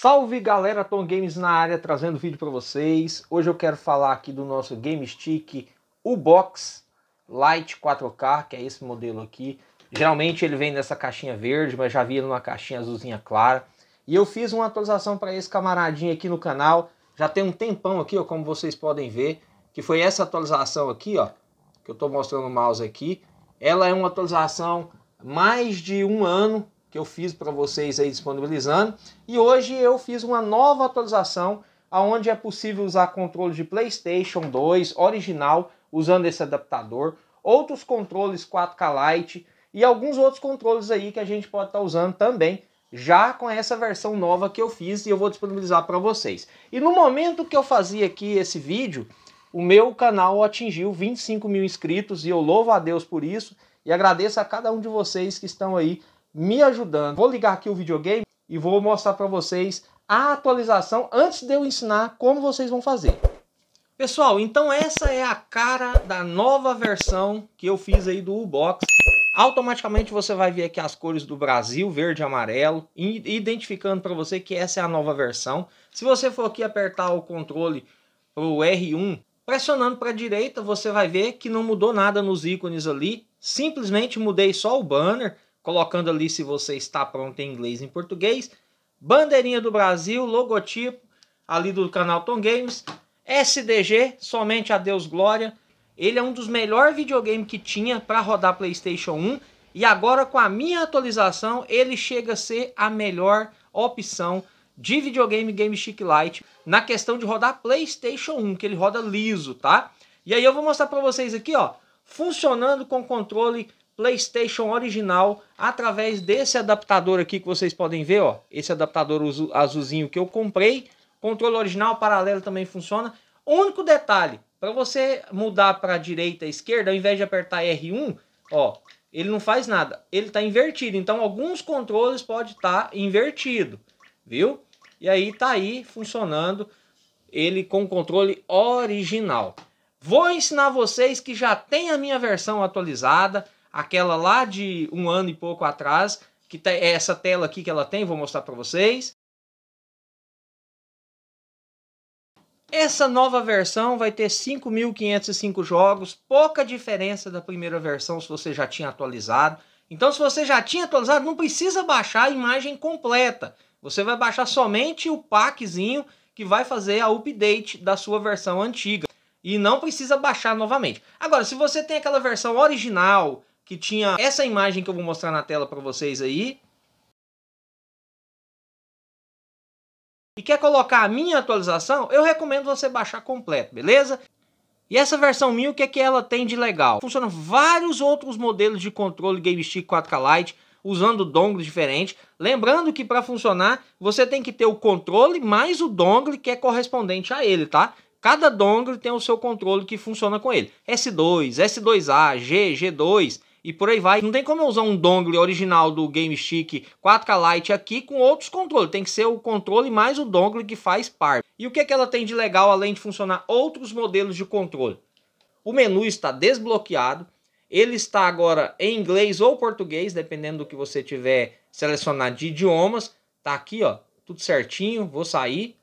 Salve galera, Tom Games na área trazendo vídeo para vocês. Hoje eu quero falar aqui do nosso Game Stick U-Box Lite 4K, que é esse modelo aqui. Geralmente ele vem nessa caixinha verde, mas já vi numa caixinha azulzinha clara. E eu fiz uma atualização para esse camaradinho aqui no canal. Já tem um tempão aqui, ó, como vocês podem ver, que foi essa atualização aqui, ó, que eu estou mostrando o mouse aqui. Ela é uma atualização mais de um ano que eu fiz para vocês aí disponibilizando. E hoje eu fiz uma nova atualização aonde é possível usar controle de PlayStation 2 original usando esse adaptador, outros controles 4K Lite e alguns outros controles aí que a gente pode estar tá usando também já com essa versão nova que eu fiz e eu vou disponibilizar para vocês. E no momento que eu fazia aqui esse vídeo, o meu canal atingiu 25 mil inscritos e eu louvo a Deus por isso e agradeço a cada um de vocês que estão aí me ajudando. Vou ligar aqui o videogame e vou mostrar para vocês a atualização antes de eu ensinar como vocês vão fazer. Pessoal, então essa é a cara da nova versão que eu fiz aí do U-Box. Automaticamente você vai ver aqui as cores do Brasil, verde e amarelo, identificando para você que essa é a nova versão. Se você for aqui apertar o controle para o R1, pressionando para a direita, você vai ver que não mudou nada nos ícones ali. Simplesmente mudei só o banner colocando ali se você está pronto em inglês e em português. Bandeirinha do Brasil, logotipo ali do canal Tom Games. SDG, somente a Deus glória. Ele é um dos melhores videogames que tinha para rodar PlayStation 1. E agora com a minha atualização, ele chega a ser a melhor opção de videogame Game Chic Light. na questão de rodar PlayStation 1, que ele roda liso, tá? E aí eu vou mostrar para vocês aqui, ó, funcionando com controle PlayStation original através desse adaptador aqui que vocês podem ver, ó. Esse adaptador azulzinho que eu comprei. Controle original, paralelo também funciona. Único detalhe, para você mudar para direita e esquerda, ao invés de apertar R1, ó, ele não faz nada. Ele está invertido, então alguns controles pode estar tá invertido, viu? E aí tá aí funcionando ele com controle original. Vou ensinar vocês que já tem a minha versão atualizada aquela lá de um ano e pouco atrás, que é essa tela aqui que ela tem, vou mostrar para vocês. Essa nova versão vai ter 5.505 jogos, pouca diferença da primeira versão se você já tinha atualizado. Então se você já tinha atualizado, não precisa baixar a imagem completa. Você vai baixar somente o packzinho que vai fazer a update da sua versão antiga. E não precisa baixar novamente. Agora, se você tem aquela versão original, que tinha essa imagem que eu vou mostrar na tela para vocês aí. E quer colocar a minha atualização? Eu recomendo você baixar completo, beleza? E essa versão minha, o que é que ela tem de legal? Funcionam vários outros modelos de controle GameStick 4K Lite, usando dongle diferente. Lembrando que para funcionar, você tem que ter o controle mais o dongle que é correspondente a ele, tá? Cada dongle tem o seu controle que funciona com ele. S2, S2A, G, G2, e por aí vai. Não tem como eu usar um dongle original do Game Stick 4K Lite aqui com outros controles. Tem que ser o controle mais o dongle que faz parte. E o que, é que ela tem de legal além de funcionar outros modelos de controle? O menu está desbloqueado. Ele está agora em inglês ou português, dependendo do que você tiver selecionado de idiomas. Tá aqui, ó, tudo certinho. Vou sair.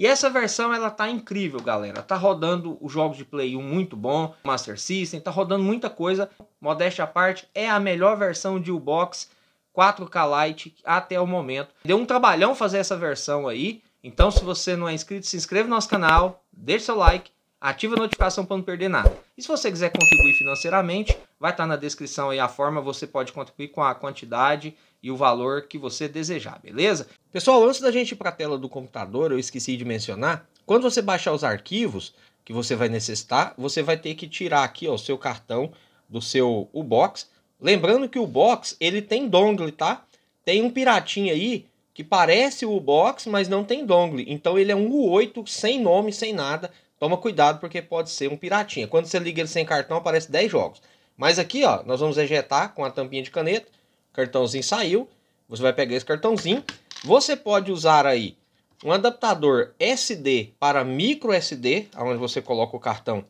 E essa versão ela tá incrível, galera. Tá rodando os jogos de Play 1 muito bom, Master System, tá rodando muita coisa. Modéstia à parte, é a melhor versão de U-Box 4K Lite até o momento. Deu um trabalhão fazer essa versão aí. Então, se você não é inscrito, se inscreva no nosso canal, deixe seu like, ativa a notificação para não perder nada. E se você quiser contribuir financeiramente, vai estar tá na descrição aí a forma, você pode contribuir com a quantidade e o valor que você desejar, beleza? Pessoal, antes da gente ir para a tela do computador, eu esqueci de mencionar, quando você baixar os arquivos que você vai necessitar, você vai ter que tirar aqui ó, o seu cartão do seu U-Box. Lembrando que o box ele tem dongle, tá? Tem um piratinha aí que parece o box, mas não tem dongle. Então ele é um U8 sem nome, sem nada. Toma cuidado porque pode ser um piratinha. Quando você liga ele sem cartão, aparece 10 jogos. Mas aqui, ó, nós vamos ejetar com a tampinha de caneta. cartãozinho saiu. Você vai pegar esse cartãozinho. Você pode usar aí um adaptador SD para micro SD, onde você coloca o cartão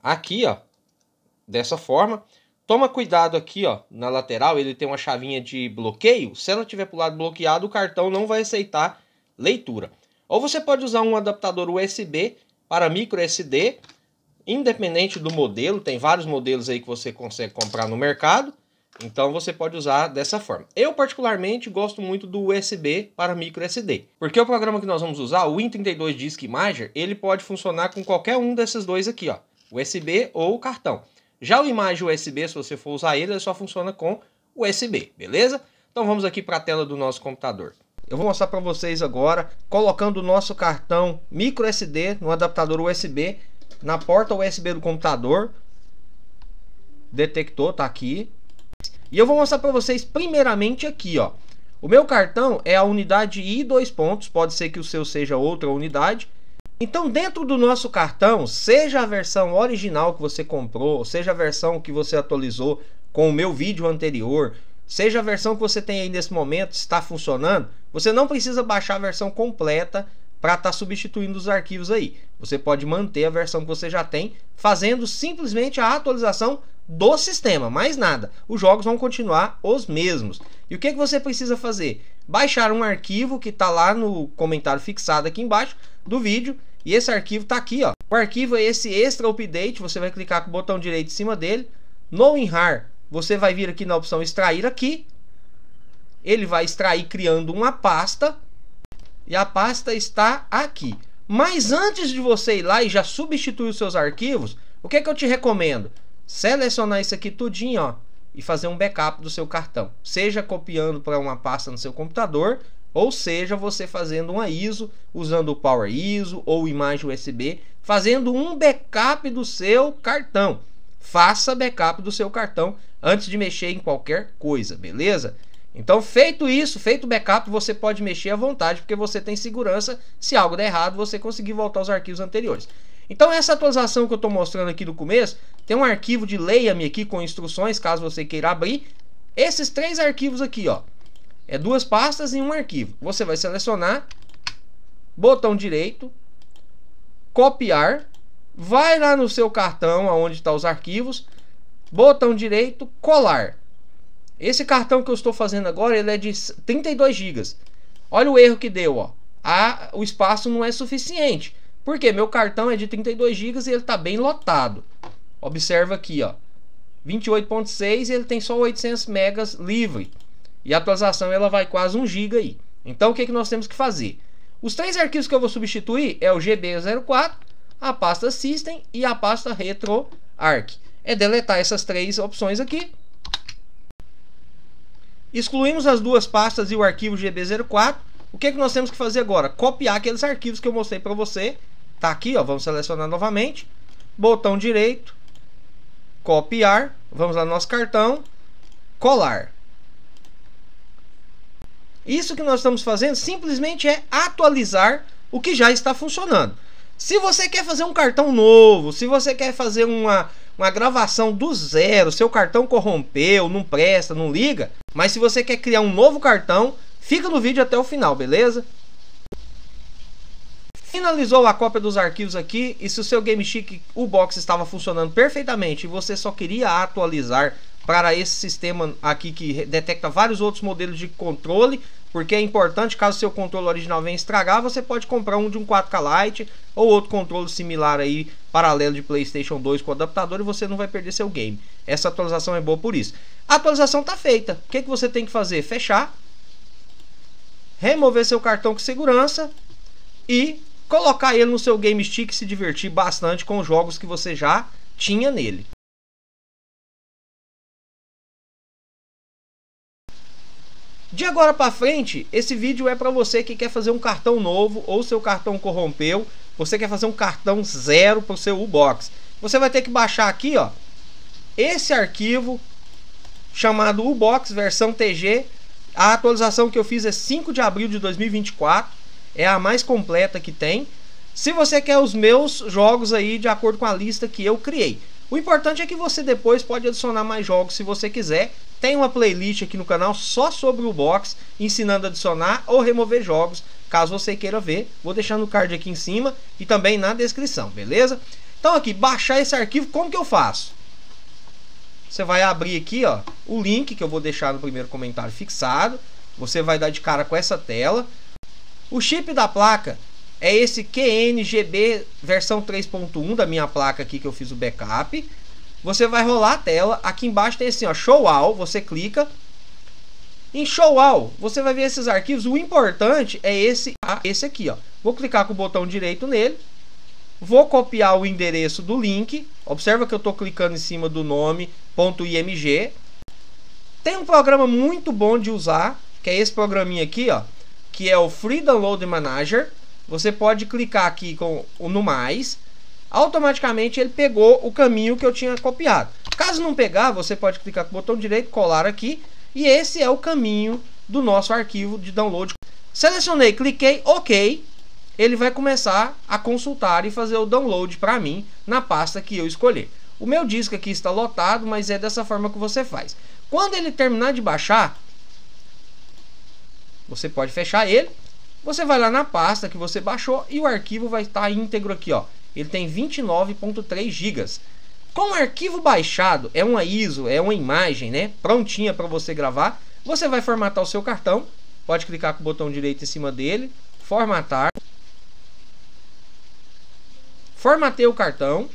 aqui, ó, dessa forma. Toma cuidado aqui, ó, na lateral, ele tem uma chavinha de bloqueio. Se ela tiver para o lado bloqueado, o cartão não vai aceitar leitura. Ou você pode usar um adaptador USB para micro SD, independente do modelo, tem vários modelos aí que você consegue comprar no mercado, então você pode usar dessa forma. Eu particularmente gosto muito do USB para micro SD, porque o programa que nós vamos usar, o Win32 Disk Imager, ele pode funcionar com qualquer um desses dois aqui, ó, USB ou cartão. Já o Imager USB, se você for usar ele, ele só funciona com USB, beleza? Então vamos aqui para a tela do nosso computador. Eu vou mostrar para vocês agora colocando o nosso cartão micro SD no adaptador USB na porta USB do computador. Detectou, tá aqui. E eu vou mostrar para vocês primeiramente aqui, ó. O meu cartão é a unidade I 2 pontos, pode ser que o seu seja outra unidade. Então, dentro do nosso cartão, seja a versão original que você comprou, seja a versão que você atualizou com o meu vídeo anterior, seja a versão que você tem aí nesse momento, está funcionando, você não precisa baixar a versão completa para estar tá substituindo os arquivos aí. Você pode manter a versão que você já tem, fazendo simplesmente a atualização do sistema, mais nada. Os jogos vão continuar os mesmos. E o que, que você precisa fazer? Baixar um arquivo que está lá no comentário fixado aqui embaixo do vídeo. E esse arquivo está aqui, ó. O arquivo é esse extra update. Você vai clicar com o botão direito em cima dele. No WinRAR, você vai vir aqui na opção extrair aqui ele vai extrair criando uma pasta e a pasta está aqui. Mas antes de você ir lá e já substituir os seus arquivos, o que, é que eu te recomendo? Selecionar isso aqui tudinho, ó, e fazer um backup do seu cartão. Seja copiando para uma pasta no seu computador, ou seja, você fazendo uma ISO usando o Power ISO ou imagem USB, fazendo um backup do seu cartão. Faça backup do seu cartão antes de mexer em qualquer coisa, beleza? Então, feito isso, feito o backup, você pode mexer à vontade, porque você tem segurança. Se algo der errado, você conseguir voltar aos arquivos anteriores. Então, essa atualização que eu estou mostrando aqui do começo, tem um arquivo de Leia-me aqui com instruções, caso você queira abrir. Esses três arquivos aqui, ó. É duas pastas e um arquivo. Você vai selecionar, botão direito, copiar, vai lá no seu cartão, onde estão tá os arquivos, botão direito, colar. Esse cartão que eu estou fazendo agora, ele é de 32 GB. Olha o erro que deu, ó. Ah, o espaço não é suficiente. Porque meu cartão é de 32 GB e ele está bem lotado. Observa aqui, ó. 28.6 ele tem só 800 megas livre. E a atualização ela vai quase 1 GB aí. Então o que, é que nós temos que fazer? Os três arquivos que eu vou substituir é o GB04, a pasta System e a pasta RetroArch. É deletar essas três opções aqui Excluímos as duas pastas e o arquivo GB04. O que, é que nós temos que fazer agora? Copiar aqueles arquivos que eu mostrei para você. Tá aqui, ó. Vamos selecionar novamente. Botão direito. Copiar. Vamos lá no nosso cartão. Colar. Isso que nós estamos fazendo simplesmente é atualizar o que já está funcionando. Se você quer fazer um cartão novo, se você quer fazer uma uma gravação do zero, seu cartão corrompeu, não presta, não liga. Mas se você quer criar um novo cartão, fica no vídeo até o final, beleza? Finalizou a cópia dos arquivos aqui e se o seu Game Chic o box estava funcionando perfeitamente e você só queria atualizar para esse sistema aqui que detecta vários outros modelos de controle, porque é importante, caso seu controle original venha estragar, você pode comprar um de um 4K Lite ou outro controle similar aí, paralelo de PlayStation 2 com adaptador e você não vai perder seu game. Essa atualização é boa por isso. A atualização está feita. O que, que você tem que fazer? Fechar, remover seu cartão com segurança e colocar ele no seu Game Stick e se divertir bastante com os jogos que você já tinha nele. De agora para frente, esse vídeo é para você que quer fazer um cartão novo ou seu cartão corrompeu, você quer fazer um cartão zero para o seu U-Box. Você vai ter que baixar aqui, ó, esse arquivo chamado U-Box versão TG. A atualização que eu fiz é 5 de abril de 2024, é a mais completa que tem. Se você quer os meus jogos aí de acordo com a lista que eu criei. O importante é que você depois pode adicionar mais jogos se você quiser, tem uma playlist aqui no canal só sobre o box, ensinando a adicionar ou remover jogos, caso você queira ver. Vou deixar no card aqui em cima e também na descrição, beleza? Então aqui, baixar esse arquivo, como que eu faço? Você vai abrir aqui ó, o link que eu vou deixar no primeiro comentário fixado. Você vai dar de cara com essa tela. O chip da placa é esse QNGB versão 3.1 da minha placa aqui que eu fiz o backup. Você vai rolar a tela. Aqui embaixo tem assim, ó, show all. Você clica. Em show all, você vai ver esses arquivos. O importante é esse, ah, esse aqui, ó. Vou clicar com o botão direito nele. Vou copiar o endereço do link. Observa que eu estou clicando em cima do nome .img. Tem um programa muito bom de usar, que é esse programinha aqui, ó, que é o Free Download Manager. Você pode clicar aqui com no mais automaticamente ele pegou o caminho que eu tinha copiado. Caso não pegar, você pode clicar com o botão direito, colar aqui, e esse é o caminho do nosso arquivo de download. Selecionei, cliquei OK, ele vai começar a consultar e fazer o download para mim na pasta que eu escolher. O meu disco aqui está lotado, mas é dessa forma que você faz. Quando ele terminar de baixar, você pode fechar ele, você vai lá na pasta que você baixou e o arquivo vai estar tá íntegro aqui, ó ele tem 29.3 GB. Com o arquivo baixado, é uma ISO, é uma imagem, né? Prontinha para você gravar. Você vai formatar o seu cartão. Pode clicar com o botão direito em cima dele, formatar. Formatei o cartão.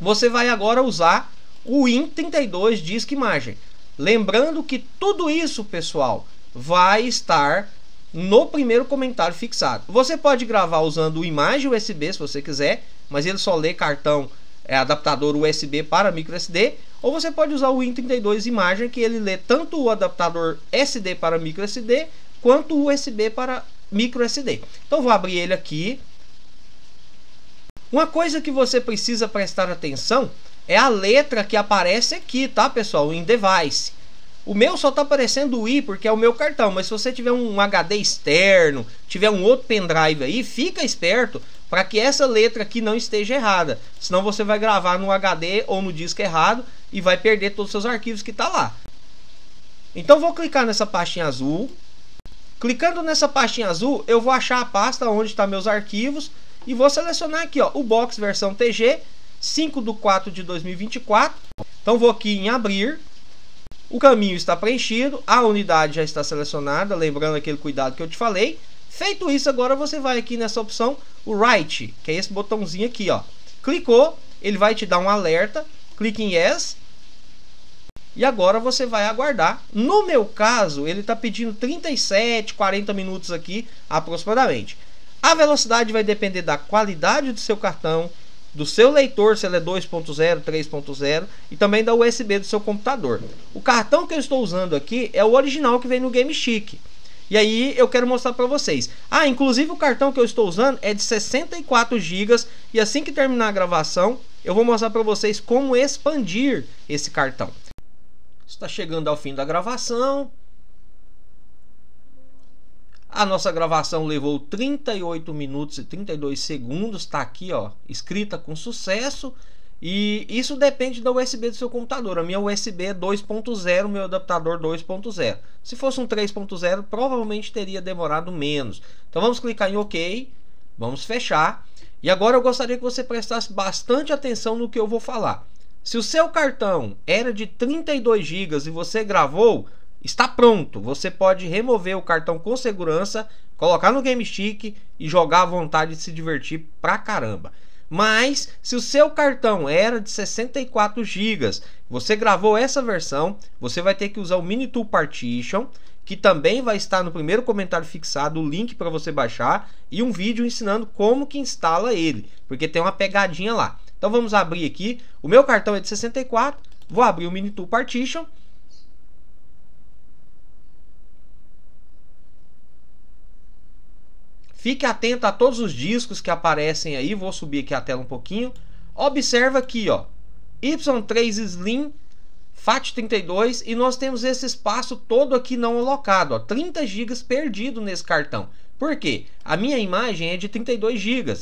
Você vai agora usar o Win32 Disque Imagem. Lembrando que tudo isso, pessoal, vai estar no primeiro comentário fixado. Você pode gravar usando imagem USB se você quiser, mas ele só lê cartão é, adaptador USB para micro SD, ou você pode usar o Win32 imagem que ele lê tanto o adaptador SD para micro SD quanto o USB para micro SD. Então vou abrir ele aqui. Uma coisa que você precisa prestar atenção é a letra que aparece aqui, tá pessoal, em device. O meu só tá aparecendo o I porque é o meu cartão, mas se você tiver um HD externo, tiver um outro pendrive aí, fica esperto para que essa letra aqui não esteja errada. Senão você vai gravar no HD ou no disco errado e vai perder todos os seus arquivos que está lá. Então vou clicar nessa pastinha azul. Clicando nessa pastinha azul, eu vou achar a pasta onde está tá meus arquivos e vou selecionar aqui ó, o box versão TG 5 do 4 de 2024. Então vou aqui em abrir o caminho está preenchido, a unidade já está selecionada, lembrando aquele cuidado que eu te falei. Feito isso, agora você vai aqui nessa opção, o Right, que é esse botãozinho aqui, ó. Clicou, ele vai te dar um alerta, clique em Yes. E agora você vai aguardar. No meu caso, ele está pedindo 37, 40 minutos aqui, aproximadamente. A velocidade vai depender da qualidade do seu cartão, do seu leitor, se ele é 2.0, 3.0 e também da USB do seu computador. O cartão que eu estou usando aqui é o original que vem no Game Chic. E aí eu quero mostrar para vocês. Ah, inclusive o cartão que eu estou usando é de 64 GB e assim que terminar a gravação, eu vou mostrar para vocês como expandir esse cartão. Está chegando ao fim da gravação. A nossa gravação levou 38 minutos e 32 segundos, está aqui, ó, escrita com sucesso. E isso depende da USB do seu computador. A minha USB é 2.0, meu adaptador 2.0. Se fosse um 3.0, provavelmente teria demorado menos. Então vamos clicar em OK, vamos fechar. E agora eu gostaria que você prestasse bastante atenção no que eu vou falar. Se o seu cartão era de 32 GB e você gravou, está pronto. Você pode remover o cartão com segurança, colocar no Game Stick e jogar à vontade e se divertir pra caramba. Mas se o seu cartão era de 64 GB, você gravou essa versão, você vai ter que usar o Mini Tool Partition, que também vai estar no primeiro comentário fixado o link para você baixar e um vídeo ensinando como que instala ele, porque tem uma pegadinha lá. Então vamos abrir aqui. O meu cartão é de 64, vou abrir o Mini Tool Partition Fique atento a todos os discos que aparecem aí. Vou subir aqui a tela um pouquinho. Observa aqui, ó. Y3 Slim, FAT32 e nós temos esse espaço todo aqui não alocado, ó, 30 GB perdido nesse cartão. Por quê? A minha imagem é de 32 GB.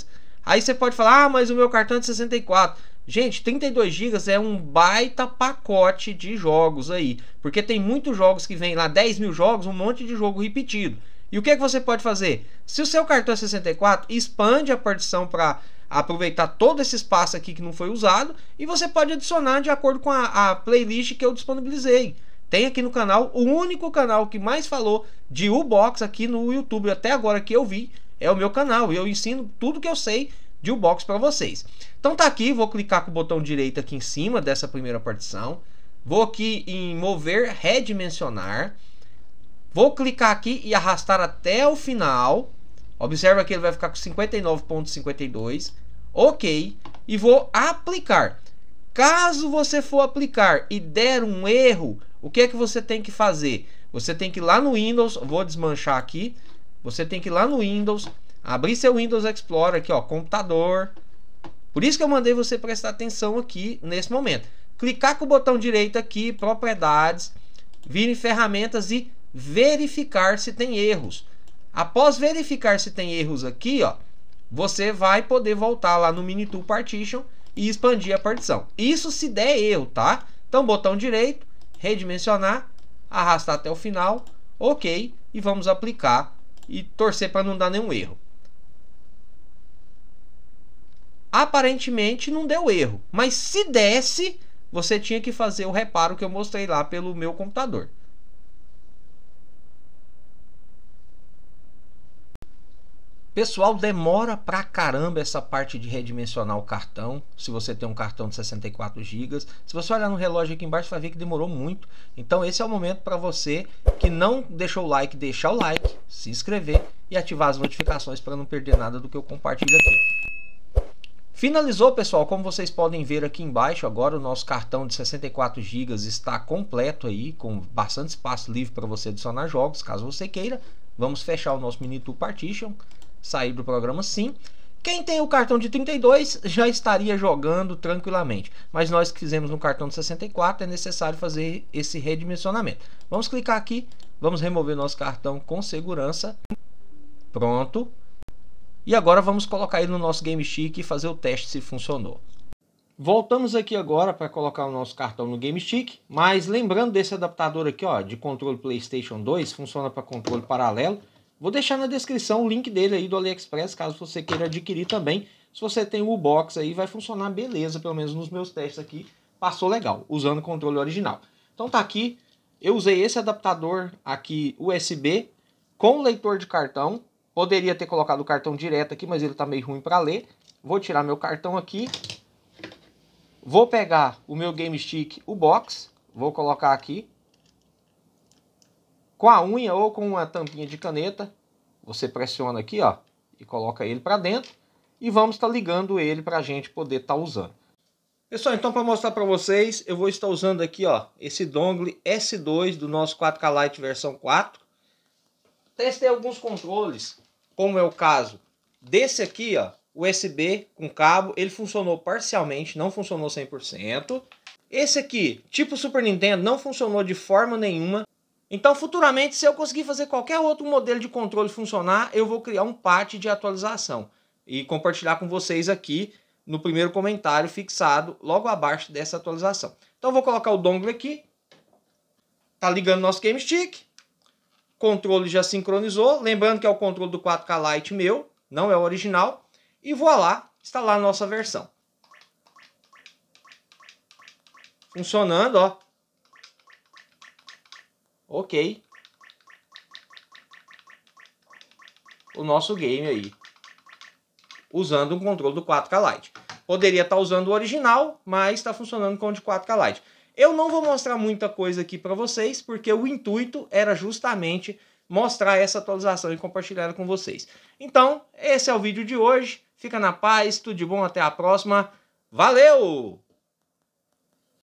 Aí você pode falar: "Ah, mas o meu cartão é de 64". Gente, 32 GB é um baita pacote de jogos aí, porque tem muitos jogos que vem lá 10 mil jogos, um monte de jogo repetido. E o que, é que você pode fazer? Se o seu cartão é 64, expande a partição para aproveitar todo esse espaço aqui que não foi usado e você pode adicionar de acordo com a, a, playlist que eu disponibilizei. Tem aqui no canal, o único canal que mais falou de U-Box aqui no YouTube até agora que eu vi é o meu canal. Eu ensino tudo que eu sei de U-Box para vocês. Então tá aqui, vou clicar com o botão direito aqui em cima dessa primeira partição. Vou aqui em mover, redimensionar. Vou clicar aqui e arrastar até o final. Observa que ele vai ficar com 59.52. Ok. E vou aplicar. Caso você for aplicar e der um erro, o que é que você tem que fazer? Você tem que ir lá no Windows, vou desmanchar aqui. Você tem que ir lá no Windows, abrir seu Windows Explorer aqui, ó, computador. Por isso que eu mandei você prestar atenção aqui nesse momento. Clicar com o botão direito aqui, propriedades, vir em ferramentas e verificar se tem erros. Após verificar se tem erros aqui, ó, você vai poder voltar lá no MiniTool partition e expandir a partição. Isso se der erro, tá? Então botão direito, redimensionar, arrastar até o final, OK, e vamos aplicar e torcer para não dar nenhum erro. Aparentemente não deu erro, mas se desse, você tinha que fazer o reparo que eu mostrei lá pelo meu computador. Pessoal, demora pra caramba essa parte de redimensionar o cartão. Se você tem um cartão de 64 GB, se você olhar no relógio aqui embaixo, vai ver que demorou muito. Então, esse é o momento para você que não deixou o like, deixar o like, se inscrever e ativar as notificações para não perder nada do que eu compartilho aqui. Finalizou, pessoal. Como vocês podem ver aqui embaixo, agora o nosso cartão de 64 GB está completo aí, com bastante espaço livre para você adicionar jogos, caso você queira. Vamos fechar o nosso mini Tool partition sair do programa sim. Quem tem o cartão de 32 já estaria jogando tranquilamente, mas nós que fizemos no cartão de 64 é necessário fazer esse redimensionamento. Vamos clicar aqui, vamos remover nosso cartão com segurança. Pronto. E agora vamos colocar ele no nosso Game Stick e fazer o teste se funcionou. Voltamos aqui agora para colocar o nosso cartão no Game Stick, mas lembrando desse adaptador aqui ó, de controle PlayStation 2, funciona para controle paralelo. Vou deixar na descrição o link dele aí do AliExpress, caso você queira adquirir também. Se você tem o box aí, vai funcionar beleza, pelo menos nos meus testes aqui, passou legal, usando o controle original. Então tá aqui, eu usei esse adaptador aqui USB com leitor de cartão. Poderia ter colocado o cartão direto aqui, mas ele tá meio ruim para ler. Vou tirar meu cartão aqui. Vou pegar o meu Game Stick, o box, vou colocar aqui com a unha ou com uma tampinha de caneta, você pressiona aqui ó, e coloca ele para dentro. E vamos estar tá ligando ele para a gente poder estar tá usando. Pessoal, então para mostrar para vocês, eu vou estar usando aqui ó, esse dongle S2 do nosso 4K Lite versão 4. Testei alguns controles, como é o caso desse aqui, ó, USB com cabo, ele funcionou parcialmente, não funcionou 100%. Esse aqui, tipo Super Nintendo, não funcionou de forma nenhuma. Então, futuramente, se eu conseguir fazer qualquer outro modelo de controle funcionar, eu vou criar um patch de atualização e compartilhar com vocês aqui no primeiro comentário fixado logo abaixo dessa atualização. Então, vou colocar o dongle aqui. Tá ligando nosso Game Stick. Controle já sincronizou. Lembrando que é o controle do 4K Lite meu, não é o original. E vou lá instalar a nossa versão. Funcionando, ó. Ok. O nosso game aí. Usando um controle do 4K Lite. Poderia estar tá usando o original, mas está funcionando com o de 4K Lite. Eu não vou mostrar muita coisa aqui para vocês, porque o intuito era justamente mostrar essa atualização e compartilhar com vocês. Então, esse é o vídeo de hoje. Fica na paz, tudo de bom, até a próxima. Valeu!